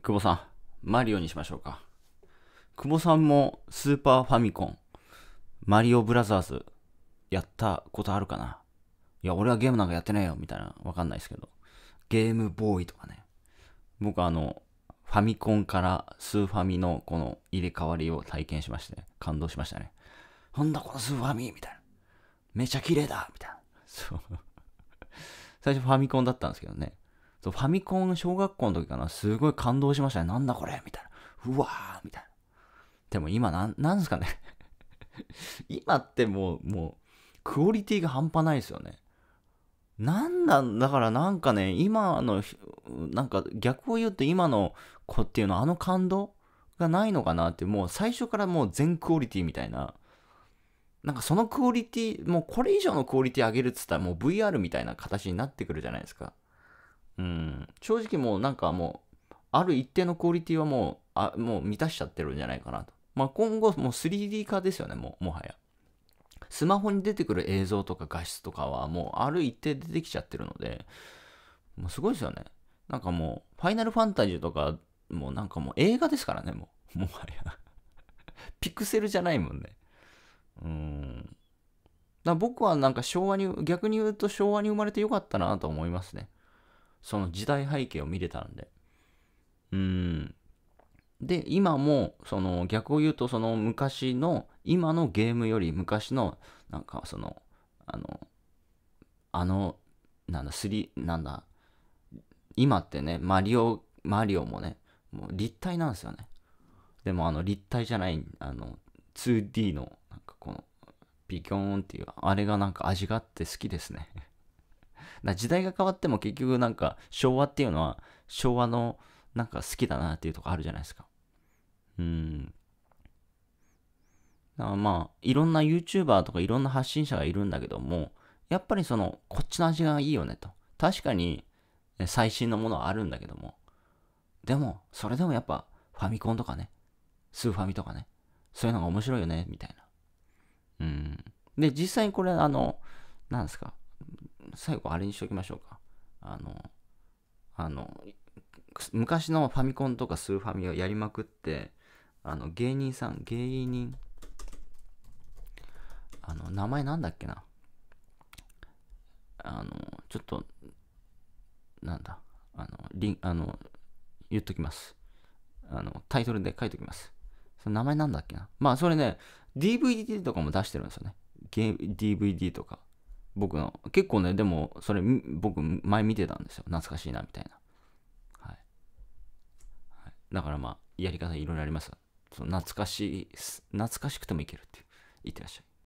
久保さん、マリオにしましょうか。久保さんもスーパーファミコン、マリオブラザーズ、やったことあるかないや、俺はゲームなんかやってないよ、みたいな、わかんないですけど。ゲームボーイとかね。僕はあの、ファミコンからスーファミのこの入れ替わりを体験しまして、感動しましたね。なんだこのスーファミみたいな。めちゃ綺麗だみたいな。そう。最初ファミコンだったんですけどね。そう、ファミコン小学校の時かな、すごい感動しましたね。なんだこれみたいな。うわーみたいな。でも今なん、なんですかね 今ってもう、もう、クオリティが半端ないですよね。なんだ、だからなんかね、今の、なんか逆を言うと今の子っていうのはあの感動がないのかなって、もう最初からもう全クオリティみたいな。なんかそのクオリティ、もうこれ以上のクオリティ上げるっつったらもう VR みたいな形になってくるじゃないですか。正直もうなんかもう、ある一定のクオリティはもう、あもう満たしちゃってるんじゃないかなと。まあ、今後、もう 3D 化ですよね、もう、もはや。スマホに出てくる映像とか画質とかはもうある一定出てきちゃってるので、もうすごいですよね。なんかもう、ファイナルファンタジーとか、もうなんかもう映画ですからね、もう。もはやピクセルじゃないもんね。うん。だ僕はなんか昭和に、逆に言うと昭和に生まれてよかったなと思いますね。その時代背景を見れたんで。うん。で、今も、その逆を言うと、その昔の、今のゲームより昔の、なんかその、あの、あの、なんだ、3、なんだ、今ってね、マリオ、マリオもね、もう立体なんですよね。でもあの立体じゃない、あの、2D の、なんかこの、ピキョーンっていう、あれがなんか味があって好きですねな時代が変わっても結局なんか昭和っていうのは昭和のなんか好きだなっていうとこあるじゃないですか。うん。だからまあ、いろんな YouTuber とかいろんな発信者がいるんだけども、やっぱりその、こっちの味がいいよねと。確かに、最新のものはあるんだけども。でも、それでもやっぱ、ファミコンとかね、スーファミとかね、そういうのが面白いよね、みたいな。うん。で、実際にこれ、あの、なんですか、最後あれにしときましょうか。あの、あの、昔のファミコンとかスーファミをやりまくって、あの、芸人さん、芸人、あの、名前なんだっけな。あの、ちょっと、なんだ、あの、リン、あの、言っときます。あの、タイトルで書いときます。その名前なんだっけな。まあ、それね、DVD とかも出してるんですよね。DVD とか。僕の、結構ね、でも、それ、僕、前見てたんですよ。懐かしいな、みたいな。はい。はい、だからまあ、やり方いろいろあります。その懐かしい、懐かしくてもいけるって言いってらっしゃい。